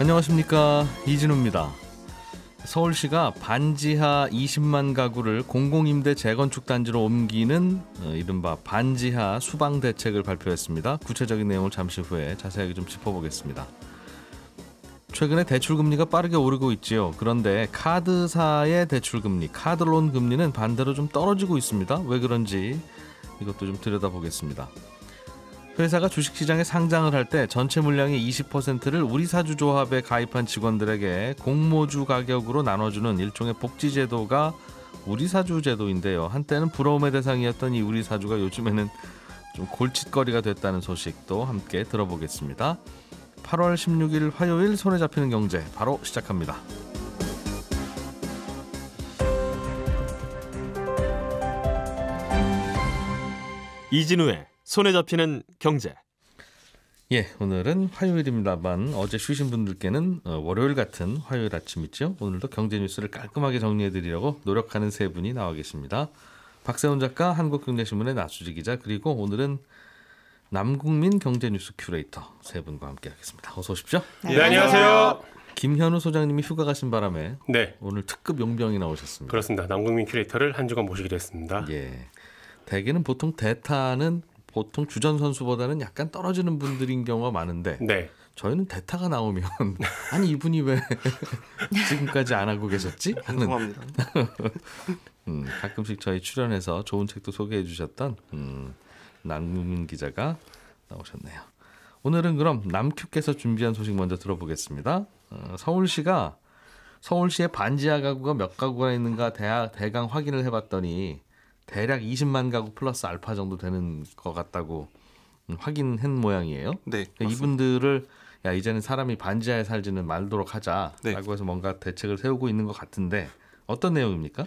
안녕하십니까 이진우입니다. 서울시가 반지하 20만 가구를 공공임대 재건축 단지로 옮기는 어, 이른바 반지하 수방 대책을 발표했습니다. 구체적인 내용을 잠시 후에 자세하게 좀 짚어보겠습니다. 최근에 대출금리가 빠르게 오르고 있지요. 그런데 카드사의 대출금리, 카드론 금리는 반대로 좀 떨어지고 있습니다. 왜 그런지 이것도 좀 들여다보겠습니다. 회사가 주식시장에 상장을 할 때 전체 물량의 20%를 우리 사주 조합에 가입한 직원들에게 공모주 가격으로 나눠주는 일종의 복지 제도가 우리 사주 제도인데요. 한때는 부러움의 대상이었던 이 우리 사주가 요즘에는 좀 골칫거리가 됐다는 소식도 함께 들어보겠습니다. 8월 16일 화요일 손에 잡히는 경제 바로 시작합니다. 이진우의 손에 잡히는 경제. 예, 오늘은 화요일입니다만 어제 쉬신 분들께는 어, 월요일 같은 화요일 아침 있죠. 오늘도 경제 뉴스를 깔끔하게 정리해드리려고 노력하는 세 분이 나와 계십니다. 박세훈 작가, 한국경제신문의 나수지 기자, 그리고 오늘은 남국민 경제뉴스 큐레이터 세 분과 함께하겠습니다. 어서 오십시오. 네, 네 안녕하세요. 김현우 소장님이 휴가 가신 바람에 네. 오늘 특급 용병이 나오셨습니다. 그렇습니다. 남국민 큐레이터를 한 주간 모시기로 했습니다. 예. 대개는 보통 대타는 보통 주전 선수보다는 약간 떨어지는 분들인 경우가 많은데 네. 저희는 대타가 나오면 아니 이분이 왜 지금까지 안 하고 계셨지? 하는 음, 가끔씩 저희 출연해서 좋은 책도 소개해 주셨던 음, 남문 기자가 나오셨네요. 오늘은 그럼 남큐께서 준비한 소식 먼저 들어보겠습니다. 어, 서울시가 서울시에 반지하 가구가 몇 가구가 있는가 대학, 대강 확인을 해봤더니 대략 20만 가구 플러스 알파 정도 되는 것 같다고 확인한 모양이에요. 네. 그러니까 이분들을 야 이제는 사람이 반지하에 살지는 말도록 하자라고 네. 해서 뭔가 대책을 세우고 있는 것 같은데 어떤 내용입니까?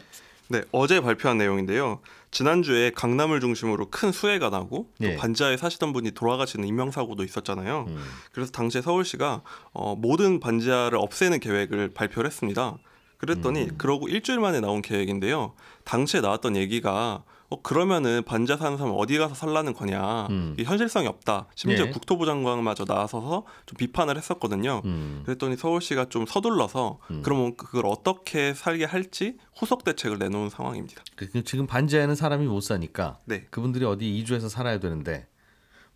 네, 어제 발표한 내용인데요. 지난주에 강남을 중심으로 큰 수해가 나고 예. 반지하에 사시던 분이 돌아가시는 인명사고도 있었잖아요. 음. 그래서 당시에 서울시가 어, 모든 반지하를 없애는 계획을 발표를 했습니다. 그랬더니 음. 그러고 일주일 만에 나온 계획인데요. 당시에 나왔던 얘기가 어, 그러면은 반자 사는 사람 어디 가서 살라는 거냐 음. 이게 현실성이 없다 심지어 예. 국토부 장관마저 나서서 좀 비판을 했었거든요 음. 그랬더니 서울시가 좀 서둘러서 음. 그러면 뭐 그걸 어떻게 살게 할지 후속 대책을 내놓은 상황입니다 그러니까 지금 반지하는 사람이 못 사니까 네. 그분들이 어디 이주해서 살아야 되는데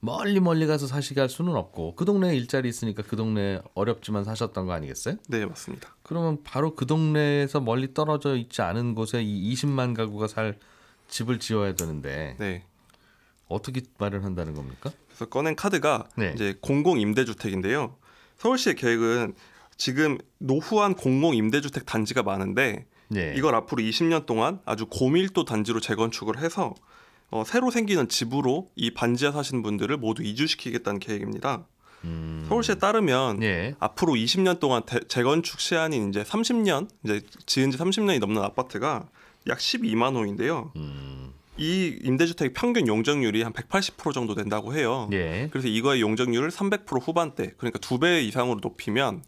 멀리 멀리 가서 사시게 할 수는 없고 그 동네에 일자리 있으니까 그 동네에 어렵지만 사셨던 거 아니겠어요? 네 맞습니다. 그러면 바로 그 동네에서 멀리 떨어져 있지 않은 곳에 이 20만 가구가 살 집을 지어야 되는데 네. 어떻게 마련한다는 겁니까? 그래서 꺼낸 카드가 네. 이제 공공 임대주택인데요. 서울시의 계획은 지금 노후한 공공 임대주택 단지가 많은데 네. 이걸 앞으로 20년 동안 아주 고밀도 단지로 재건축을 해서 어, 새로 생기는 집으로 이 반지하 사시는 분들을 모두 이주시키겠다는 계획입니다. 음. 서울시에 따르면 예. 앞으로 20년 동안 대, 재건축 시한인 이제 30년 이제 지은 지 30년이 넘는 아파트가 약 12만 호인데요. 음. 이 임대주택 평균 용적률이 한 180% 정도 된다고 해요. 예. 그래서 이거의 용적률을 300% 후반대, 그러니까 두 배 이상으로 높이면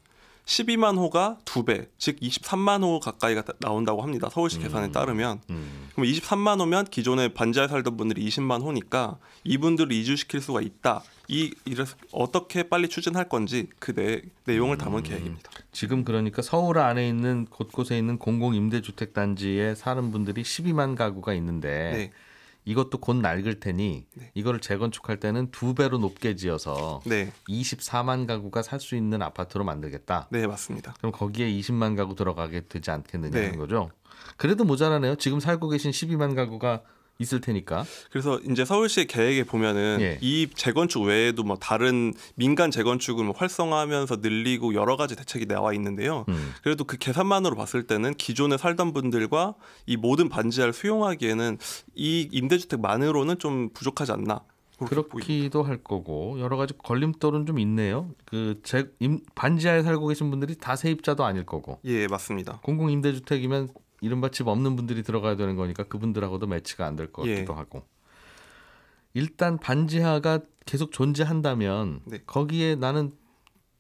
12만 호가 두배즉 23만 호 가까이가 나온다고 합니다. 서울시 계산에 음. 따르면. 음. 그럼 23만 호면 기존에 반지하에 살던 분들이 20만 호니까 이분들을 이주시킬 수가 있다. 이 이래서 어떻게 빨리 추진할 건지 그 내, 내용을 담은 음. 계획입니다. 지금 그러니까 서울 안에 있는 곳곳에 있는 공공 임대주택 단지에 사는 분들이 12만 가구가 있는데 네. 이것도 곧 낡을 테니 네. 이거를 재건축할 때는 두 배로 높게 지어서 네. 24만 가구가 살 수 있는 아파트로 만들겠다. 네, 맞습니다. 그럼 거기에 20만 가구 들어가게 되지 않겠느냐는 네. 거죠. 그래도 모자라네요. 지금 살고 계신 12만 가구가 있을 테니까. 그래서 이제 서울시 의 계획에 보면은 예. 이 재건축 외에도 뭐 다른 민간 재건축을 뭐 활성화하면서 늘리고 여러 가지 대책이 나와 있는데요. 음. 그래도 그 계산만으로 봤을 때는 기존에 살던 분들과 이 모든 반지하를 수용하기에는 이 임대주택만으로는 좀 부족하지 않나. 그렇기도 할 거고 여러 가지 걸림돌은 좀 있네요. 그 제, 임, 반지하에 살고 계신 분들이 다 세입자도 아닐 거고. 예, 맞습니다. 공공 임대주택이면 이른바 집 없는 분들이 들어가야 되는 거니까 그분들하고도 매치가 안될것 예. 같기도 예. 하고 일단 반지하가 계속 존재한다면 네. 거기에 나는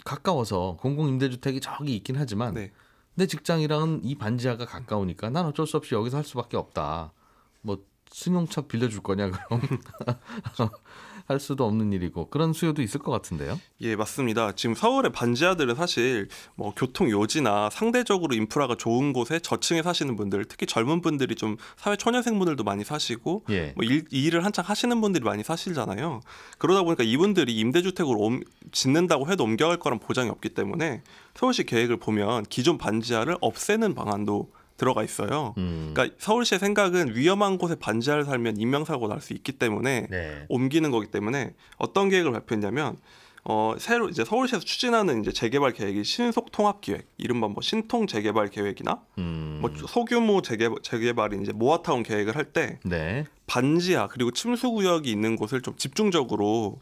가까워서 공공임대주택이 저기 있긴 하지만 네. 내 직장이랑은 이 반지하가 가까우니까 난 어쩔 수 없이 여기서 할 수밖에 없다. 뭐 승용차 빌려줄 거냐 그럼 할 수도 없는 일이고 그런 수요도 있을 것 같은데요. 예, 맞습니다. 지금 서울의 반지하들은 사실 뭐 교통 요지나 상대적으로 인프라가 좋은 곳에 저층에 사시는 분들, 특히 젊은 분들이 좀 사회 초년생 분들도 많이 사시고 예. 뭐 일, 일을 한창 하시는 분들이 많이 사시잖아요. 그러다 보니까 이분들이 임대주택으로 옴, 짓는다고 해도 옮겨갈 거란 보장이 없기 때문에 서울시 계획을 보면 기존 반지하를 없애는 방안도 들어가 있어요. 음. 그러니까 서울시의 생각은 위험한 곳에 반지하를 살면 인명사고 날 수 있기 때문에 네. 옮기는 거기 때문에 어떤 계획을 발표했냐면 어 새로 이제 서울시에서 추진하는 이제 재개발 계획이 신속 통합 계획 이른바 뭐 신통 재개발 계획이나 음. 뭐 소규모 재개발, 재개발인 이제 모아타운 계획을 할때 네. 반지하 그리고 침수 구역이 있는 곳을 좀 집중적으로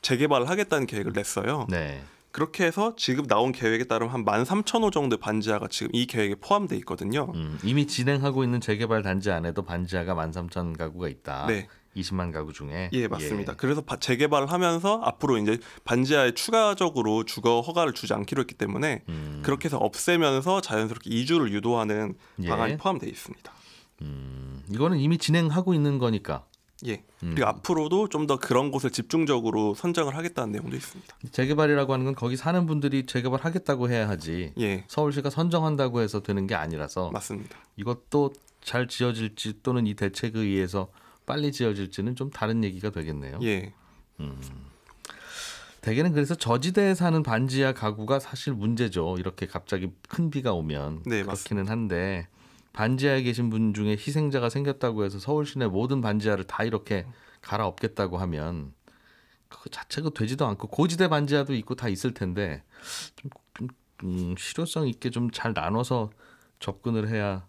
재개발을 하겠다는 계획을 냈어요. 네. 그렇게 해서 지금 나온 계획에 따르면 한 13,000호 정도 반지하가 지금 이 계획에 포함돼 있거든요. 음, 이미 진행하고 있는 재개발 단지 안에도 반지하가 13,000 가구가 있다. 네. 20만 가구 중에 예 맞습니다. 예. 그래서 재개발을 하면서 앞으로 이제 반지하에 추가적으로 주거 허가를 주지 않기로 했기 때문에 음. 그렇게 해서 없애면서 자연스럽게 이주를 유도하는 예. 방안이 포함되어 있습니다. 음, 이거는 이미 진행하고 있는 거니까 예. 음. 그리고 음. 앞으로도 좀 더 그런 곳을 집중적으로 선정을 하겠다는 내용도 있습니다. 재개발이라고 하는 건 거기 사는 분들이 재개발하겠다고 해야 하지. 예. 서울시가 선정한다고 해서 되는 게 아니라서. 맞습니다. 이것도 잘 지어질지 또는 이 대책에 의해서 빨리 지어질지는 좀 다른 얘기가 되겠네요. 예. 음. 대개는 그래서 저지대에 사는 반지하 가구가 사실 문제죠. 이렇게 갑자기 큰 비가 오면 네, 그렇기는 맞습니다. 한데 반지하에 계신 분 중에 희생자가 생겼다고 해서 서울 시내 모든 반지하를 다 이렇게 갈아엎겠다고 하면 그 자체가 되지도 않고 고지대 반지하도 있고 다 있을 텐데 좀, 좀 음, 실효성 있게 좀 잘 나눠서 접근을 해야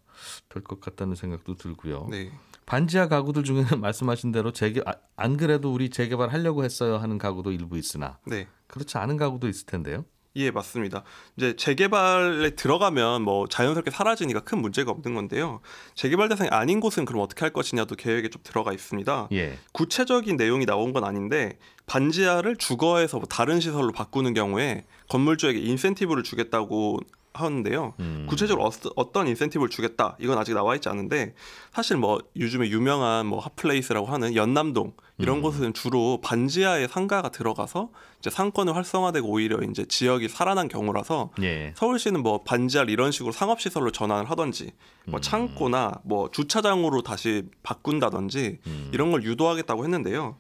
될 것 같다는 생각도 들고요. 네. 반지하 가구들 중에는 말씀하신 대로 재개 아, 안 그래도 우리 재개발하려고 했어요 하는 가구도 일부 있으나 네. 그렇지 않은 가구도 있을 텐데요. 예, 맞습니다. 이제 재개발에 들어가면 뭐 자연스럽게 사라지니까 큰 문제가 없는 건데요. 재개발 대상이 아닌 곳은 그럼 어떻게 할 것이냐도 계획에 좀 들어가 있습니다. 예. 구체적인 내용이 나온 건 아닌데 반지하를 주거에서 뭐 다른 시설로 바꾸는 경우에 건물주에게 인센티브를 주겠다고 하는데요. 음. 구체적으로 어, 떤 인센티브를 주겠다 이건 아직 나와 있지 않은데 사실 뭐 요즘에 유명한 뭐 핫플레이스라고 하는 연남동 이런 음. 곳은 주로 반지하에 상가가 들어가서 이제 상권을 활성화되고 오히려 이제 지역이 살아난 경우라서 예. 서울시는 뭐 반지하를 이런 식으로 상업시설로 전환을 하던지 뭐 음. 창고나 뭐 주차장으로 다시 바꾼다든지 음. 이런 걸 유도하겠다고 했는데요.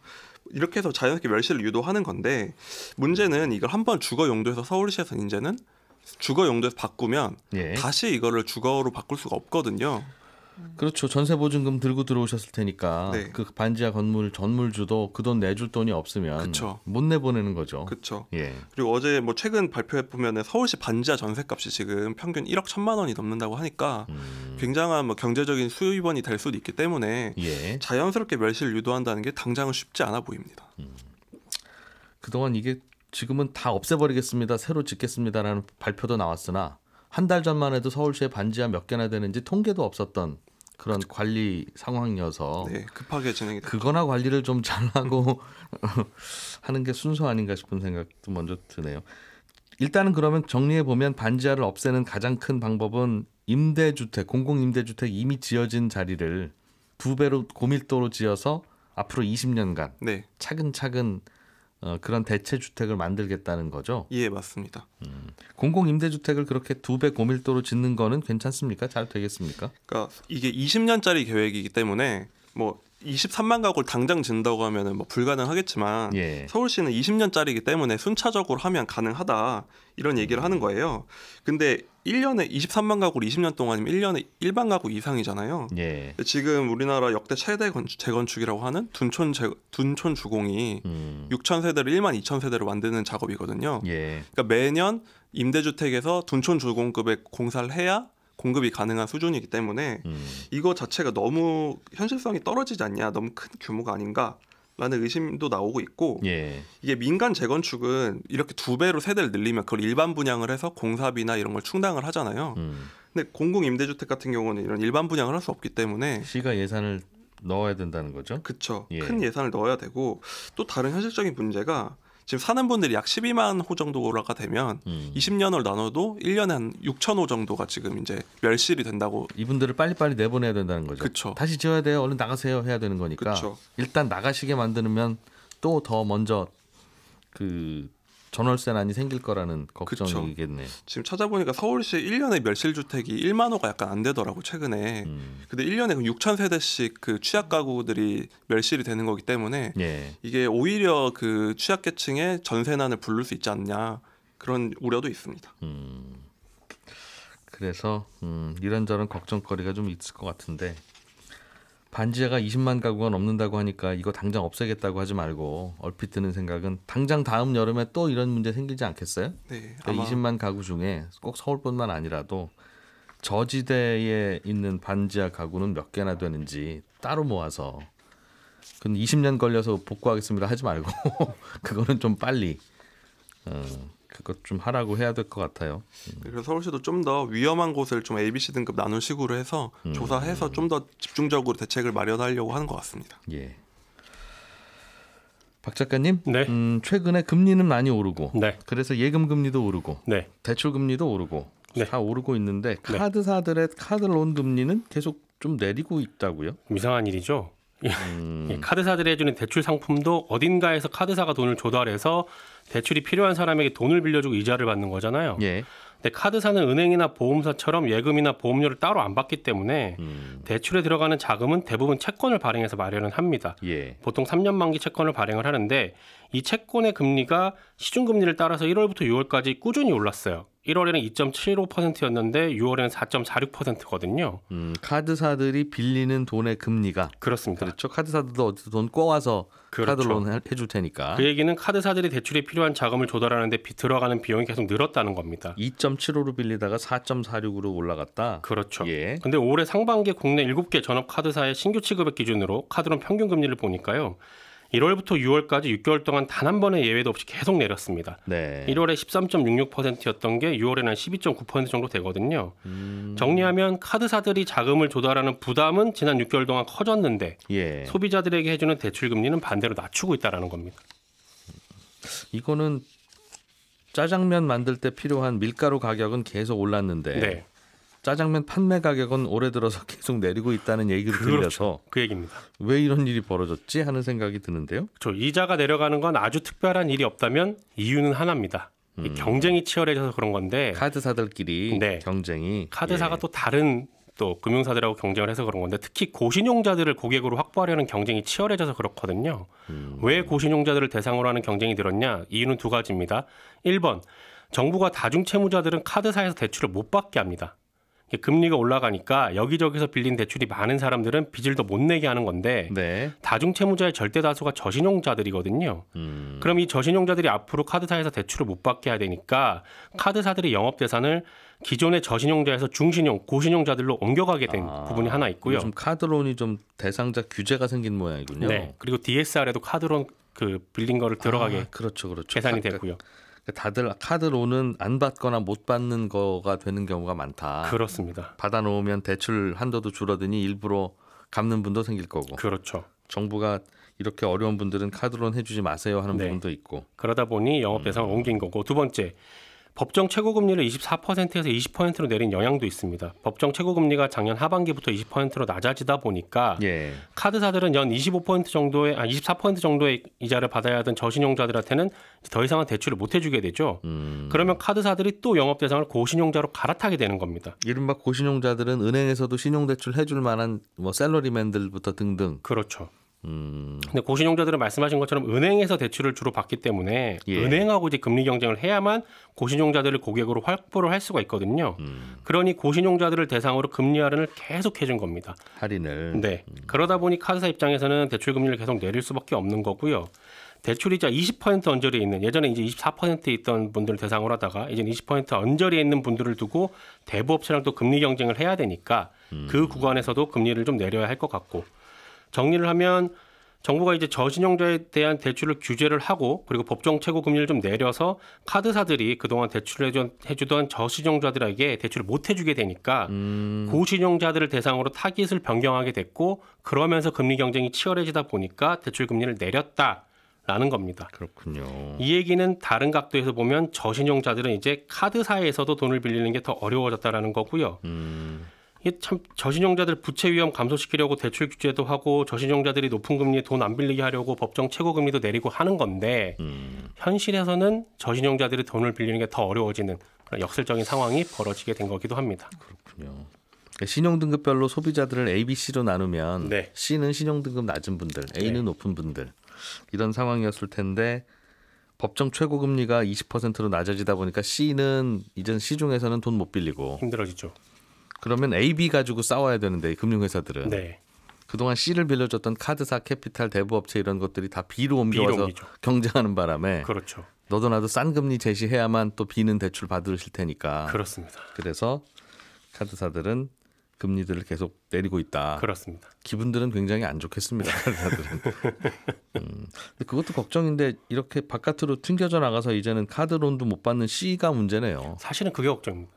이렇게 해서 자연스럽게 멸실을 유도하는 건데 문제는 이걸 한번 주거 용도에서 서울시에서 이제는 주거 용도에서 바꾸면 예. 다시 이거를 주거로 바꿀 수가 없거든요. 그렇죠. 전세 보증금 들고 들어오셨을 테니까 네. 그 반지하 건물 전물주도 그 돈 내줄 돈이 없으면 못 내보내는 거죠. 그렇죠. 예. 그리고 어제 뭐 최근 발표해 보면 서울시 반지하 전세값이 지금 평균 1억 1천만 원이 넘는다고 하니까 음. 굉장한 뭐 경제적인 수입원이 될 수도 있기 때문에 예. 자연스럽게 멸실 유도한다는 게 당장은 쉽지 않아 보입니다. 음. 그동안 이게 지금은 다 없애버리겠습니다. 새로 짓겠습니다라는 발표도 나왔으나 한 달 전만 해도 서울시에 반지하 몇 개나 되는지 통계도 없었던 그런 그렇 관리 상황이어서 네, 급하게 진행이 그거나 관리를 좀 잘하고 하는 게 순서 아닌가 싶은 생각도 먼저 드네요. 일단은 그러면 정리해 보면 반지하를 없애는 가장 큰 방법은 임대주택, 공공임대주택 이미 지어진 자리를 두 배로 고밀도로 지어서 앞으로 20년간 네. 차근차근 어, 그런 대체 주택을 만들겠다는 거죠. 예, 맞습니다. 음, 공공 임대주택을 그렇게 두 배 고밀도로 짓는 거는 괜찮습니까? 잘 되겠습니까? 그러니까 이게 20년짜리 계획이기 때문에 뭐 23만 가구를 당장 진다고 하면은 뭐 불가능하겠지만 예. 서울시는 20년짜리이기 때문에 순차적으로 하면 가능하다 이런 얘기를 음. 하는 거예요. 근데 1년에 23만 가구를 20년 동안이면 1년에 1만 가구 이상이잖아요. 예. 지금 우리나라 역대 최대 건축, 재건축이라고 하는 둔촌 재, 둔촌 주공이 음. 6천 세대를 1만 2천 세대로 만드는 작업이거든요. 예. 그러니까 매년 임대주택에서 둔촌 주공급의 공사를 해야 공급이 가능한 수준이기 때문에 음. 이거 자체가 너무 현실성이 떨어지지 않냐, 너무 큰 규모가 아닌가. 라는 의심도 나오고 있고 예. 이게 민간 재건축은 이렇게 두 배로 세대를 늘리면 그걸 일반 분양을 해서 공사비나 이런 걸 충당을 하잖아요. 음. 근데 공공 임대주택 같은 경우는 이런 일반 분양을 할 수 없기 때문에 시가 예산을 넣어야 된다는 거죠. 그쵸 예. 큰 예산을 넣어야 되고 또 다른 현실적인 문제가 지금 사는 분들이 약 12만 호 정도가 오 되면 음. 20년을 나눠도 1년에 한 6천 호 정도가 지금 이제 멸실이 된다고. 이분들을 빨리빨리 내보내야 된다는 거죠. 그렇 다시 지어야 돼요. 얼른 나가세요 해야 되는 거니까. 그쵸. 일단 나가시게 만드면 는또더 먼저 그 전월세 난이 생길 거라는 걱정이겠네. 지금 찾아보니까 서울시 1년에 멸실 주택이 1만 호가 약간 안 되더라고 최근에. 음. 근데 1년에 6천 세대씩 그 취약 가구들이 멸실이 되는 거기 때문에 예. 이게 오히려 그 취약 계층의 전세난을 부를 수 있지 않냐 그런 우려도 있습니다. 음. 그래서 음, 이런저런 걱정거리가 좀 있을 것 같은데 반지하가 20만 가구가 넘는다고 하니까 이거 당장 없애겠다고 하지 말고 얼핏 드는 생각은 당장 다음 여름에 또 이런 문제 생기지 않겠어요? 네. 그러니까 20만 가구 중에 꼭 서울뿐만 아니라도 저지대에 있는 반지하 가구는 몇 개나 되는지 따로 모아서 근 20년 걸려서 복구하겠습니다 하지 말고 그거는 좀 빨리 어, 그것 좀 하라고 해야 될 것 같아요. 음. 그래서 서울시도 좀 더 위험한 곳을 좀 ABC 등급 나눈 식으로 해서 음. 조사해서 좀 더 집중적으로 대책을 마련하려고 하는 것 같습니다. 예. 박 작가님, 네. 음, 최근에 금리는 많이 오르고, 네. 그래서 예금 금리도 오르고, 네. 대출 금리도 오르고, 네. 다 오르고 있는데 네. 카드사들의 카드론 금리는 계속 좀 내리고 있다고요? 이상한 일이죠. 음. 카드사들이 해주는 대출 상품도 어딘가에서 카드사가 돈을 조달해서 대출이 필요한 사람에게 돈을 빌려주고 이자를 받는 거잖아요. 예. 근데 카드사는 은행이나 보험사처럼 예금이나 보험료를 따로 안 받기 때문에 음. 대출에 들어가는 자금은 대부분 채권을 발행해서 마련을 합니다. 예. 보통 3년 만기 채권을 발행을 하는데 이 채권의 금리가 시중금리를 따라서 1월부터 6월까지 꾸준히 올랐어요. 1월에는 2.75%였는데 6월에는 4.46%거든요. 음, 카드사들이 빌리는 돈의 금리가 그렇습니다. 그렇죠. 카드사들도 어쨌든 돈 꿔와서 그렇죠. 카드론 해, 줄 테니까. 그 얘기는 카드사들이 대출에 필요한 자금을 조달하는데 들어가는 비용이 계속 늘었다는 겁니다. 2.75로 빌리다가 4.46으로 올라갔다. 그렇죠. 예. 근데 올해 상반기 국내 7개 전업 카드사의 신규 취급액 기준으로 카드론 평균 금리를 보니까요. 1월부터 6월까지 6개월 동안 단 한 번의 예외도 없이 계속 내렸습니다. 네. 1월에 13.66%였던 게 6월에는 12.9% 정도 되거든요. 음. 정리하면 카드사들이 자금을 조달하는 부담은 지난 6개월 동안 커졌는데 예. 소비자들에게 해주는 대출 금리는 반대로 낮추고 있다라는 겁니다. 이거는 짜장면 만들 때 필요한 밀가루 가격은 계속 올랐는데 네. 짜장면 판매 가격은 올해 들어서 계속 내리고 있다는 얘기를 그렇죠. 들려서 그 얘기입니다. 왜 이런 일이 벌어졌지 하는 생각이 드는데요. 저 그렇죠. 이자가 내려가는 건 아주 특별한 일이 없다면 이유는 하나입니다. 음. 경쟁이 치열해져서 그런 건데 카드사들끼리 네. 경쟁이 카드사가 예. 또 다른 또 금융사들하고 경쟁을 해서 그런 건데 특히 고신용자들을 고객으로 확보하려는 경쟁이 치열해져서 그렇거든요. 음. 왜 고신용자들을 대상으로 하는 경쟁이 늘었냐? 이유는 두 가지입니다. 1번 정부가 다중 채무자들은 카드사에서 대출을 못 받게 합니다. 금리가 올라가니까 여기저기서 빌린 대출이 많은 사람들은 빚을 더 못 내게 하는 건데 네. 다중채무자의 절대 다수가 저신용자들이거든요. 음. 그럼 이 저신용자들이 앞으로 카드사에서 대출을 못 받게 해야 되니까 카드사들이 영업 대산을 기존의 저신용자에서 중신용, 고신용자들로 옮겨가게 된 아, 부분이 하나 있고요. 좀 카드론이 좀 대상자 규제가 생긴 모양이군요. 네. 그리고 DSR에도 카드론 그 빌린 거를 들어가게 아, 그렇죠, 그렇죠. 계산이 됐고요. 다들 카드로는 안 받거나 못 받는 거가 되는 경우가 많다. 그렇습니다. 받아놓으면 대출 한도도 줄어드니 일부러 갚는 분도 생길 거고. 그렇죠. 정부가 이렇게 어려운 분들은 카드론 해주지 마세요 하는 네. 부분도 있고. 그러다 보니 영업 대상을 음. 옮긴 거고 두 번째 법정 최고금리를 24%에서 20%로 내린 영향도 있습니다. 법정 최고금리가 작년 하반기부터 20%로 낮아지다 보니까 예. 카드사들은 연 25% 정도의 아24% 정도의 이자를 받아야 하던 저신용자들한테는 더 이상은 대출을 못 해주게 되죠. 음. 그러면 카드사들이 또 영업 대상을 고신용자로 갈아타게 되는 겁니다. 이른바 고신용자들은 은행에서도 신용대출 해줄 만한 뭐 셀러리맨들부터 등등. 그렇죠. 음. 근데 고신용자들은 말씀하신 것처럼 은행에서 대출을 주로 받기 때문에 예. 은행하고 이제 금리 경쟁을 해야만 고신용자들을 고객으로 확보를 할 수가 있거든요. 음. 그러니 고신용자들을 대상으로 금리 할인을 계속 해준 겁니다. 할인을. 네. 음. 그러다 보니 카드사 입장에서는 대출 금리를 계속 내릴 수밖에 없는 거고요. 대출이자 20% 언저리에 있는 예전에 이제 24%에 있던 분들을 대상으로 하다가 이제 20% 언저리에 있는 분들을 두고 대부업체랑 또 금리 경쟁을 해야 되니까 그 음. 구간에서도 금리를 좀 내려야 할 것 같고 정리를 하면 정부가 이제 저신용자에 대한 대출을 규제를 하고 그리고 법정 최고 금리를 좀 내려서 카드사들이 그동안 대출을 해주던 저신용자들에게 대출을 못 해주게 되니까 음. 고신용자들을 대상으로 타깃을 변경하게 됐고 그러면서 금리 경쟁이 치열해지다 보니까 대출 금리를 내렸다. 라는 겁니다. 그렇군요. 이 얘기는 다른 각도에서 보면 저신용자들은 이제 카드사에서도 돈을 빌리는 게 더 어려워졌다라는 거고요. 음. 이게 참 저신용자들 부채 위험 감소시키려고 대출 규제도 하고 저신용자들이 높은 금리에 돈 안 빌리게 하려고 법정 최고 금리도 내리고 하는 건데 음. 현실에서는 저신용자들이 돈을 빌리는 게 더 어려워지는 그런 역설적인 상황이 벌어지게 된 거기도 합니다. 그렇군요. 그러니까 신용등급별로 소비자들을 A, B, C로 나누면 네. C는 신용등급 낮은 분들, A는 네. 높은 분들 이런 상황이었을 텐데 법정 최고 금리가 20%로 낮아지다 보니까 C는 이젠 시중에서는 돈 못 빌리고 힘들어지죠. 그러면 AB 가지고 싸워야 되는데 금융회사들은 네. 그동안 C를 빌려줬던 카드사, 캐피탈, 대부업체 이런 것들이 다 B로 옮겨서 경쟁하는 바람에 그렇죠. 너도 나도 싼 금리 제시해야만 또 B는 대출 받으실 테니까 그렇습니다. 그래서 카드사들은 금리들을 계속 내리고 있다. 그렇습니다. 기분들은 굉장히 안 좋겠습니다. 카드사들은. 음, 그것도 걱정인데 이렇게 바깥으로 튕겨져 나가서 이제는 카드론도 못 받는 C가 문제네요. 사실은 그게 걱정입니다.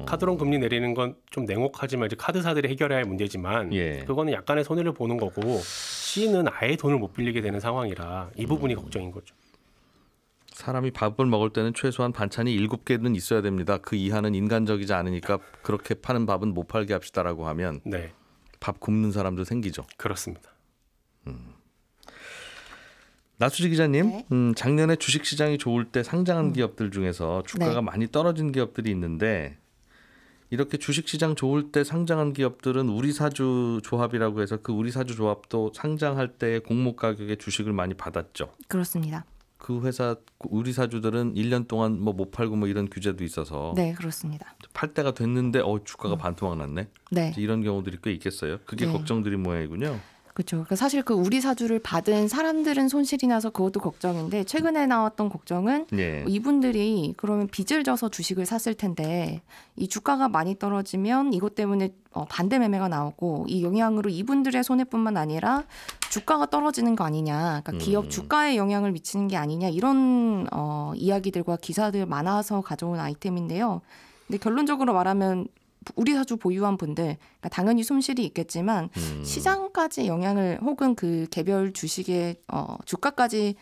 음. 카드론 금리 내리는 건 좀 냉혹하지만 이제 카드사들이 해결해야 할 문제지만 예. 그거는 약간의 손해를 보는 거고 C는 아예 돈을 못 빌리게 되는 상황이라 이 부분이 음. 걱정인 거죠. 사람이 밥을 먹을 때는 최소한 반찬이 일곱 개는 있어야 됩니다. 그 이하는 인간적이지 않으니까 그렇게 파는 밥은 못 팔게 합시다라고 하면 네. 밥 굶는 사람도 생기죠. 그렇습니다. 음. 나수지 기자님, 네. 음, 작년에 주식시장이 좋을 때 상장한 음. 기업들 중에서 주가가 네. 많이 떨어진 기업들이 있는데 이렇게 주식시장 좋을 때 상장한 기업들은 우리 사주 조합이라고 해서 그 우리 사주 조합도 상장할 때 공모 가격의 주식을 많이 받았죠. 그렇습니다. 그 회사 우리 사주들은 1년 동안 뭐 못 팔고 뭐 이런 규제도 있어서 네 그렇습니다. 팔 때가 됐는데 어 주가가 음. 반토막 났네. 네 이런 경우들이 꽤 있겠어요. 그게 네. 걱정들이 모양이군요. 그렇죠. 그러니까 사실 그 우리 사주를 받은 사람들은 손실이 나서 그것도 걱정인데 최근에 나왔던 걱정은 예. 이분들이 그러면 빚을 져서 주식을 샀을 텐데 이 주가가 많이 떨어지면 이것 때문에 어 반대 매매가 나오고 이 영향으로 이분들의 손해뿐만 아니라 주가가 떨어지는 거 아니냐, 그러니까 음. 기업 음. 주가에 영향을 미치는 게 아니냐 이런 어, 이야기들과 기사들 많아서 가져온 아이템인데요. 근데 결론적으로 말하면 우리 사주 보유한 분들 그러니까 당연히 손실이 있겠지만 음. 시장까지 영향을 혹은 그 개별 주식의 어, 주가까지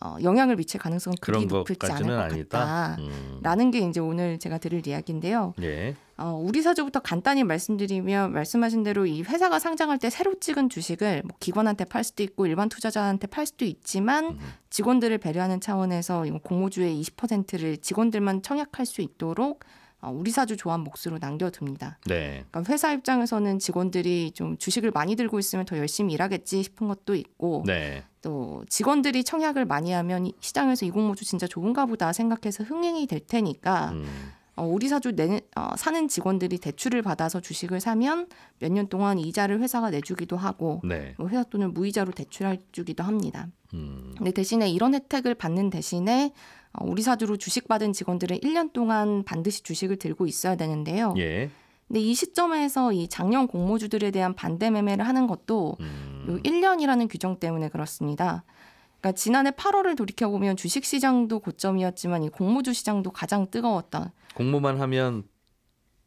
어, 영향을 미칠 가능성은 그리 높을지 않을 것 같다라는 음. 게 이제 오늘 제가 드릴 이야기인데요. 예. 어, 우리 사주부터 간단히 말씀드리면 말씀하신 대로 이 회사가 상장할 때 새로 찍은 주식을 뭐 기관한테 팔 수도 있고 일반 투자자한테 팔 수도 있지만 직원들을 배려하는 차원에서 공모주의 20%를 직원들만 청약할 수 있도록 어, 우리 사주 좋 조합 몫으로 남겨둡니다. 네. 그러니까 회사 입장에서는 직원들이 좀 주식을 많이 들고 있으면 더 열심히 일하겠지 싶은 것도 있고 네. 또 직원들이 청약을 많이 하면 시장에서 이공모주 진짜 좋은가 보다 생각해서 흥행이 될 테니까 음. 어, 우리 사주 내, 어, 사는 직원들이 대출을 받아서 주식을 사면 몇 년 동안 이자를 회사가 내주기도 하고 네. 뭐 회사 또는 무이자로 대출할 주기도 합니다. 음. 근데 대신에 이런 혜택을 받는 대신에 어, 우리 사주로 주식 받은 직원들은 1년 동안 반드시 주식을 들고 있어야 되는데요. 예. 근데 이 시점에서 이 작년 공모주들에 대한 반대 매매를 하는 것도 음. 요 1년이라는 규정 때문에 그렇습니다. 그러니까 지난해 8월을 돌이켜 보면 주식 시장도 고점이었지만 이 공모주 시장도 가장 뜨거웠던 공모만 하면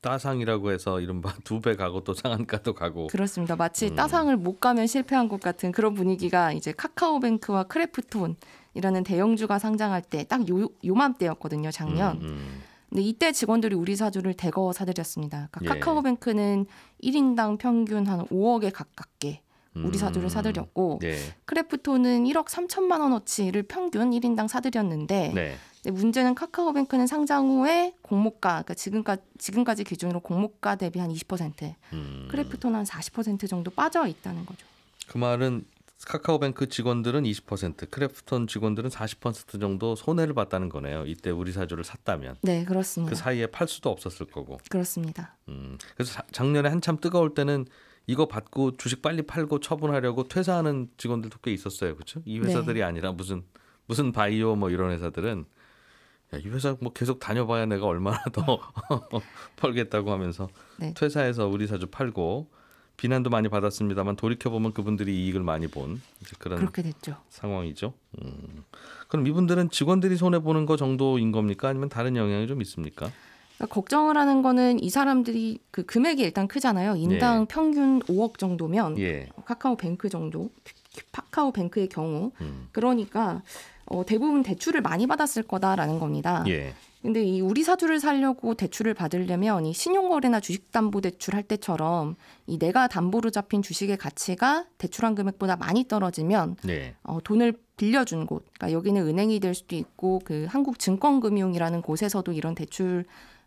따상이라고 해서 이른바 두 배 가고 또 상한가도 가고 그렇습니다. 마치 음. 따상을 못 가면 실패한 것 같은 그런 분위기가 이제 카카오뱅크와 크래프톤이라는 대형주가 상장할 때 딱요맘때였거든요 작년. 음, 음. 근데 이때 직원들이 우리 사주를 대거 사들였습니다. 그러니까 예. 카카오뱅크는 1인당 평균 한 5억에 가깝게 우리 사주를 음. 사들였고 네. 크래프톤은 1억 3천만 원어치를 평균 1인당 사들였는데 네. 문제는 카카오뱅크는 상장 후에 공모가 그러니까 지금까지 지금까지 기준으로 공모가 대비 한 20%, 음. 크래프톤 한40% 정도 빠져 있다는 거죠. 그 말은 카카오뱅크 직원들은 20%, 크래프톤 직원들은 40% 정도 손해를 봤다는 거네요. 이때 우리 사주를 샀다면. 네, 그렇습니다. 그 사이에 팔 수도 없었을 거고. 그렇습니다. 음, 그래서 작년에 한참 뜨거울 때는 이거 받고 주식 빨리 팔고 처분하려고 퇴사하는 직원들도 꽤 있었어요. 그렇죠? 이 회사들이 네. 아니라 무슨 무슨 바이오 뭐 이런 회사들은 야, 이 회사 뭐 계속 다녀봐야 내가 얼마나 더 벌겠다고 하면서 네. 퇴사해서 우리 사주 팔고 비난도 많이 받았습니다만 돌이켜 보면 그분들이 이익을 많이 본 그런 상황이죠. 음. 그럼 이분들은 직원들이 손해 보는 거 정도인 겁니까 아니면 다른 영향이 좀 있습니까? 그러니까 걱정을 하는 거는 이 사람들이 그 금액이 일단 크잖아요. 인당 예. 평균 5억 정도면 예. 카카오뱅크 정도, 카카오뱅크의 경우 음. 그러니까 어, 대부분 대출을 많이 받았을 거다라는 겁니다. 예. 근데 이 우리 사주를 살려고 대출을 받으려면 이 신용거래나 주식담보대출 할 때처럼 이 내가 담보로 잡힌 주식의 가치가 대출한 금액보다 많이 떨어지면 네. 어, 돈을 빌려준 곳, 그러니까 여기는 은행이 될 수도 있고 그 한국증권금융이라는 곳에서도 이런 대출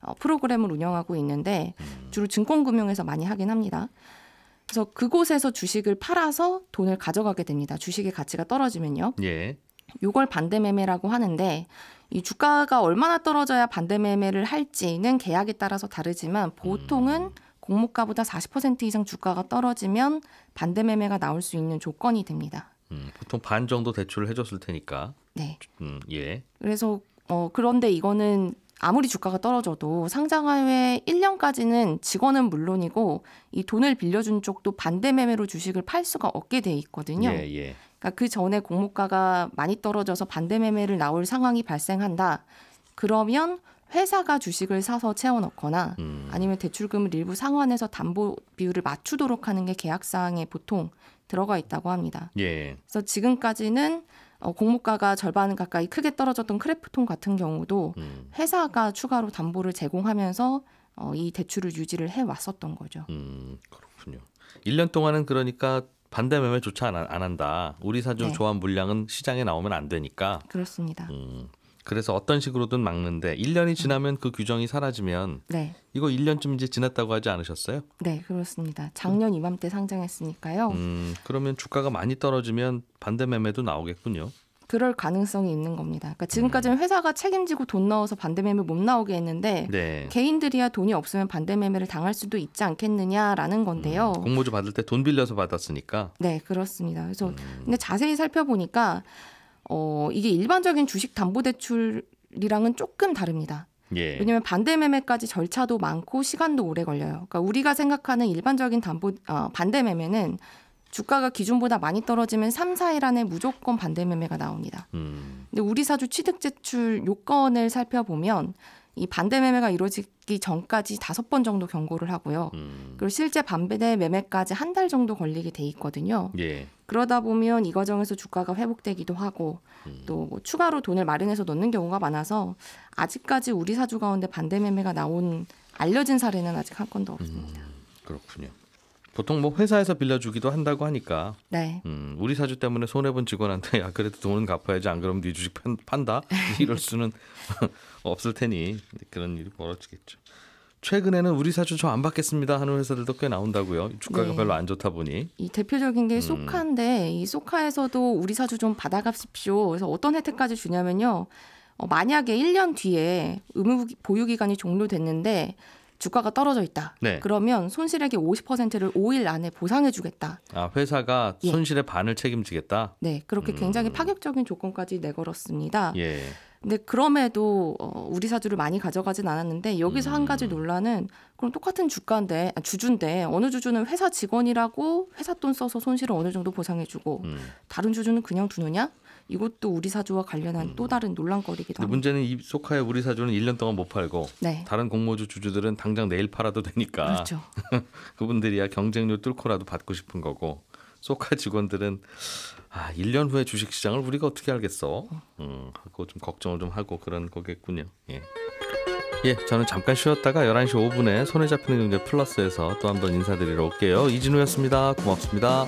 어, 프로그램을 운영하고 있는데 음. 주로 증권금융에서 많이 하긴 합니다. 그래서 그곳에서 주식을 팔아서 돈을 가져가게 됩니다. 주식의 가치가 떨어지면요. 예. 요걸 반대 매매라고 하는데 이 주가가 얼마나 떨어져야 반대 매매를 할지는 계약에 따라서 다르지만 보통은 음. 공모가보다 40% 이상 주가가 떨어지면 반대 매매가 나올 수 있는 조건이 됩니다. 음, 보통 반 정도 대출을 해줬을 테니까. 네. 음, 예. 그래서 어, 그런데 이거는 아무리 주가가 떨어져도 상장한후에 1년까지는 직원은 물론이고 이 돈을 빌려준 쪽도 반대 매매로 주식을 팔 수가 없게 돼 있거든요. 예, 예. 그러니까 그 전에 공모가가 많이 떨어져서 반대 매매를 나올 상황이 발생한다. 그러면 회사가 주식을 사서 채워넣거나 음. 아니면 대출금을 일부 상환해서 담보 비율을 맞추도록 하는 게 계약사항에 보통 들어가 있다고 합니다. 예. 그래서 지금까지는 어, 공모가가 절반 가까이 크게 떨어졌던 크래프톤 같은 경우도 음. 회사가 추가로 담보를 제공하면서 어, 이 대출을 유지를 해 왔었던 거죠. 음, 그렇군요. 1년 동안은 그러니까 반대 매매조차 안, 안 한다. 우리 사주 네. 조합 물량은 시장에 나오면 안 되니까. 그렇습니다. 음. 그래서 어떤 식으로든 막는데 1년이 음. 지나면 그 규정이 사라지면 네. 이거 1년쯤 이제 지났다고 하지 않으셨어요? 네, 그렇습니다. 작년 음. 이맘때 상장했으니까요. 음, 그러면 주가가 많이 떨어지면 반대 매매도 나오겠군요. 그럴 가능성이 있는 겁니다. 그러니까 지금까지는 음. 회사가 책임지고 돈 넣어서 반대 매매 못 나오게 했는데 네. 개인들이야 돈이 없으면 반대 매매를 당할 수도 있지 않겠느냐라는 건데요. 음, 공모주 받을 때 돈 빌려서 받았으니까. 네, 그렇습니다. 그래서 음. 근데 자세히 살펴보니까 어, 이게 일반적인 주식 담보 대출이랑은 조금 다릅니다. 예. 왜냐하면 반대 매매까지 절차도 많고 시간도 오래 걸려요. 그러니까 우리가 생각하는 일반적인 담보 어, 반대 매매는 주가가 기준보다 많이 떨어지면 3, 4일 안에 무조건 반대 매매가 나옵니다. 음. 근데 우리 사주 취득 제출 요건을 살펴보면 이 반대 매매가 이루어지기 전까지 다섯 번 정도 경고를 하고요. 음. 그리고 실제 반대 매매까지 한 달 정도 걸리게 돼 있거든요. 예. 그러다 보면 이 과정에서 주가가 회복되기도 하고 음. 또뭐 추가로 돈을 마련해서 넣는 경우가 많아서 아직까지 우리 사주 가운데 반대 매매가 나온 알려진 사례는 아직 한 건도 없습니다. 음. 그렇군요. 보통 뭐 회사에서 빌려주기도 한다고 하니까 네. 음, 우리 사주 때문에 손해 본 직원한테 야 그래도 돈은 갚아야지 안 그러면 네 주식 판다 이럴 수는 없을 테니 그런 일이 벌어지겠죠. 최근에는 우리 사주 저 안 받겠습니다 하는 회사들도 꽤 나온다고요. 주가가 네. 별로 안 좋다 보니. 이 대표적인 게 음. 소카인데 음. 이 소카에서도 우리 사주 좀 받아갑십시오. 그래서 어떤 혜택까지 주냐면요. 어, 만약에 1년 뒤에 의무 보유 기간이 종료됐는데 주가가 떨어져 있다. 네. 그러면 손실액의 50%를 5일 안에 보상해 주겠다. 아, 회사가 예. 손실의 예. 반을 책임지겠다. 네, 그렇게 굉장히 음. 파격적인 조건까지 내걸었습니다. 예. 근데 그럼에도 어, 우리 사주를 많이 가져가진 않았는데 여기서 음. 한 가지 음. 논란은 그럼 똑같은 주가인데 아, 주주인데 어느 주주는 회사 직원이라고 회사 돈 써서 손실을 어느 정도 보상해주고 음. 다른 주주는 그냥 두느냐? 이것도 우리 사주와 관련한 음. 또 다른 논란거리기도 합니다. 문제는 이 소카의 우리 사주는 1년 동안 못 팔고 네. 다른 공모주 주주들은 당장 내일 팔아도 되니까 그렇죠. 그분들이야 경쟁률 뚫고라도 받고 싶은 거고 소카 직원들은 아, 1년 후에 주식 시장을 우리가 어떻게 알겠어? 음, 하고 좀 걱정을 좀 하고 그런 거겠군요. 예. 예, 저는 잠깐 쉬었다가 11시 5분에 손에 잡히는 경제 플러스에서 또 한 번 인사드리러 올게요. 이진우였습니다. 고맙습니다.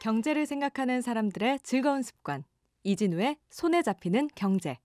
경제를 생각하는 사람들의 즐거운 습관. 이진우의 손에 잡히는 경제.